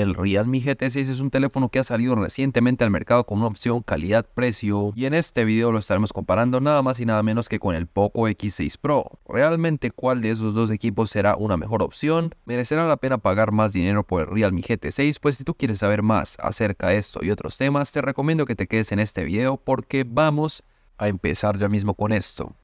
El Realme GT6 es un teléfono que ha salido recientemente al mercado con una opción calidad-precio y en este video lo estaremos comparando nada más y nada menos que con el Poco X6 Pro. Realmente cuál de esos dos equipos será una mejor opción? ¿Merecerá la pena pagar más dinero por el Realme GT6? Pues si tú quieres saber más acerca de esto y otros temas, te recomiendo que te quedes en este video porque vamos a empezar ya mismo con esto.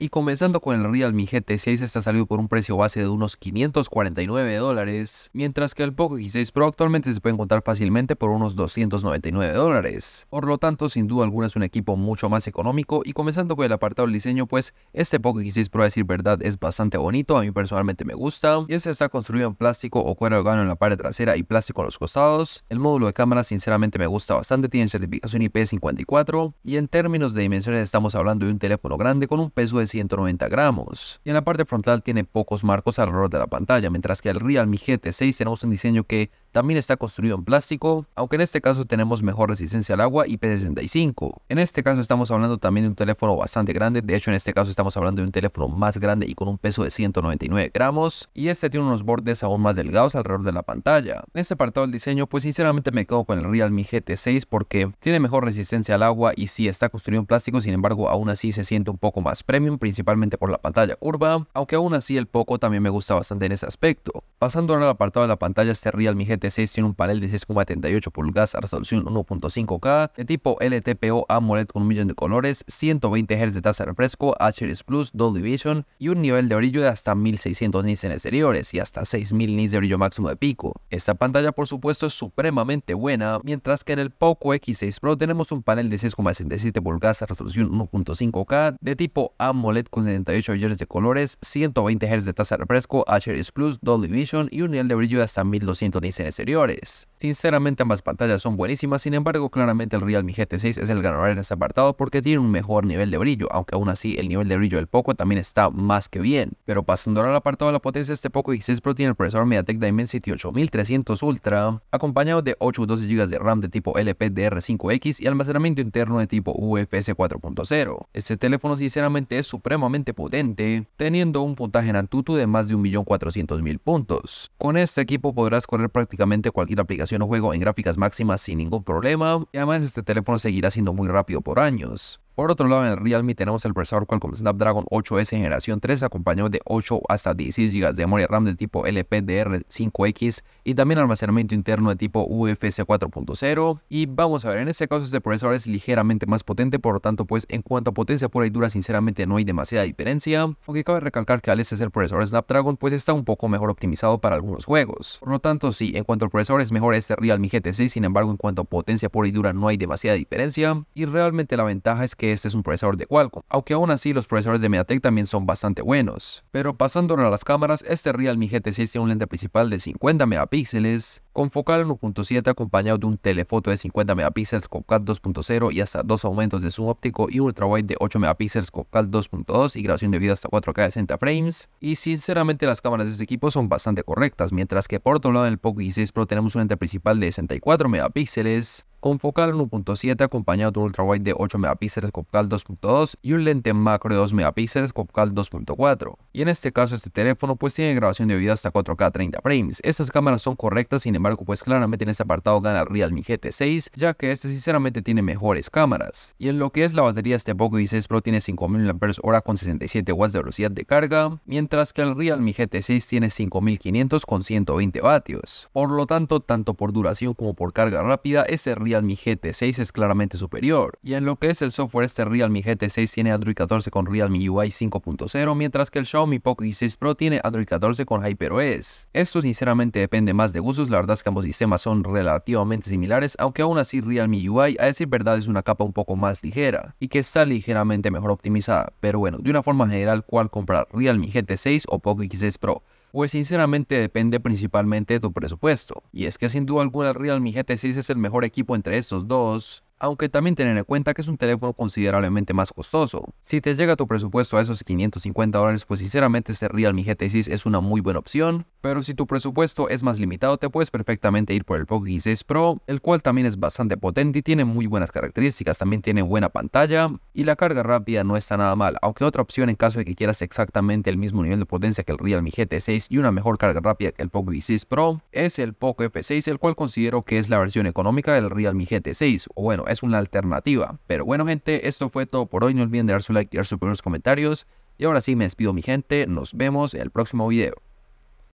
Y comenzando con el Realme GT6 está salido por un precio base de unos 549 dólares, mientras que el Poco X6 Pro actualmente se puede encontrar fácilmente por unos 299 dólares. Por lo tanto, sin duda alguna es un equipo mucho más económico y comenzando con el apartado del diseño, pues este Poco X6 Pro a decir verdad es bastante bonito, a mí personalmente me gusta. Y este está construido en plástico o cuero de gano en la parte trasera y plástico a los costados. El módulo de cámara sinceramente me gusta bastante, tiene certificación IP54 y en términos de dimensiones estamos hablando de un teléfono grande con un peso de 190 gramos, y en la parte frontal tiene pocos marcos alrededor de la pantalla, mientras que el Realme GT6 tenemos un diseño que también está construido en plástico, aunque en este caso tenemos mejor resistencia al agua IP65. En este caso estamos hablando también de un teléfono bastante grande, de hecho en este caso estamos hablando de un teléfono más grande y con un peso de 199 gramos, y este tiene unos bordes aún más delgados alrededor de la pantalla. En este apartado del diseño, pues sinceramente me quedo con el Realme GT6 porque tiene mejor resistencia al agua y si está construido en plástico, sin embargo aún así se siente un poco más premium, principalmente por la pantalla curva, aunque aún así el Poco también me gusta bastante en ese aspecto. Pasando ahora al apartado de la pantalla, este Realme GT6 tiene un panel de 6,78 pulgadas a resolución 1.5K de tipo LTPO AMOLED con un millón de colores, 120 Hz de tasa de refresco, HDS Plus, Dolby Division y un nivel de brillo de hasta 1600 nits en exteriores y hasta 6000 nits de brillo máximo de pico. Esta pantalla por supuesto es supremamente buena, mientras que en el Poco X6 Pro tenemos un panel de 6,67 pulgadas a resolución 1.5K de tipo AMOLED AMOLED con 78 billones de colores, 120 Hz de tasa de refresco, HDR Plus, Dolby Vision y un nivel de brillo de hasta 1200 nits exteriores. Sinceramente ambas pantallas son buenísimas, sin embargo claramente el Realme GT6 es el ganador en este apartado porque tiene un mejor nivel de brillo, aunque aún así el nivel de brillo del Poco también está más que bien. Pero pasando ahora al apartado de la potencia, este Poco X6 Pro tiene el procesador MediaTek Dimensity 8300 Ultra, acompañado de 8 o 12 GB de RAM de tipo LPDR5X y almacenamiento interno de tipo UFS 4.0. Este teléfono sinceramente es su supremamente potente, teniendo un puntaje en Antutu de más de 1.400.000 puntos. Con este equipo podrás correr prácticamente cualquier aplicación o juego en gráficas máximas sin ningún problema, y además este teléfono seguirá siendo muy rápido por años. Por otro lado, en el Realme tenemos el procesador Qualcomm Snapdragon 8S generación 3 acompañado de 8 hasta 16 GB de memoria RAM de tipo LPDR5X y también almacenamiento interno de tipo UFS 4.0. Y vamos a ver, en este caso este procesador es ligeramente más potente, por lo tanto pues en cuanto a potencia pura y dura sinceramente no hay demasiada diferencia, aunque cabe recalcar que al este ser procesador Snapdragon pues está un poco mejor optimizado para algunos juegos. Por lo tanto sí, en cuanto al procesador es mejor este Realme GT6, sin embargo en cuanto a potencia pura y dura no hay demasiada diferencia y realmente la ventaja es que este es un procesador de Qualcomm, aunque aún así los procesadores de MediaTek también son bastante buenos. Pero pasando a las cámaras, este Realme GT6 tiene un lente principal de 50 megapíxeles, con focal 1.7 acompañado de un telefoto de 50 megapíxeles con 2.0 y hasta dos aumentos de zoom óptico y ultrawide de 8 megapíxeles con 2.2 y grabación de video hasta 4K 60 frames. Y sinceramente las cámaras de este equipo son bastante correctas, mientras que por otro lado en el Poco X6 Pro tenemos un lente principal de 64 megapíxeles, con focal 1.7 acompañado de un ultrawide de 8 megapíxeles focal 2.2 y un lente macro de 2 megapíxeles focal 2.4. Y en este caso este teléfono pues tiene grabación de video hasta 4K 30 frames. Estas cámaras son correctas, sin embargo pues claramente en este apartado gana Realme GT6, ya que este sinceramente tiene mejores cámaras. Y en lo que es la batería este Poco V6 Pro tiene 5000 mAh con 67 watts de velocidad de carga, mientras que el Realme GT6 tiene 5500 con 120 vatios. Por lo tanto, tanto por duración como por carga rápida, es este Realme GT6 es claramente superior. Y en lo que es el software, este Realme GT6 tiene Android 14 con Realme UI 5.0, mientras que el Xiaomi Poco X6 Pro tiene Android 14 con HyperOS. Esto sinceramente depende más de gustos, la verdad es que ambos sistemas son relativamente similares, aunque aún así Realme UI, a decir verdad, es una capa un poco más ligera y que está ligeramente mejor optimizada. Pero bueno, de una forma general, ¿cuál comprar? Realme GT6 o Poco X6 Pro? Pues sinceramente depende principalmente de tu presupuesto. Y es que sin duda alguna Real Mi GT6 es el mejor equipo entre estos dos, aunque también tener en cuenta que es un teléfono considerablemente más costoso. Si te llega tu presupuesto a esos 550 dólares, pues sinceramente ese Realme GT 6 es una muy buena opción, pero si tu presupuesto es más limitado te puedes perfectamente ir por el Poco X6 Pro, el cual también es bastante potente y tiene muy buenas características, también tiene buena pantalla y la carga rápida no está nada mal, aunque otra opción en caso de que quieras exactamente el mismo nivel de potencia que el Realme GT 6 y una mejor carga rápida que el Poco X6 Pro es el Poco F6, el cual considero que es la versión económica del Realme GT 6, o bueno, es una alternativa. Pero bueno, gente, esto fue todo por hoy. No olviden dar su like, y dar sus primeros comentarios. Y ahora sí, me despido, mi gente. Nos vemos en el próximo video.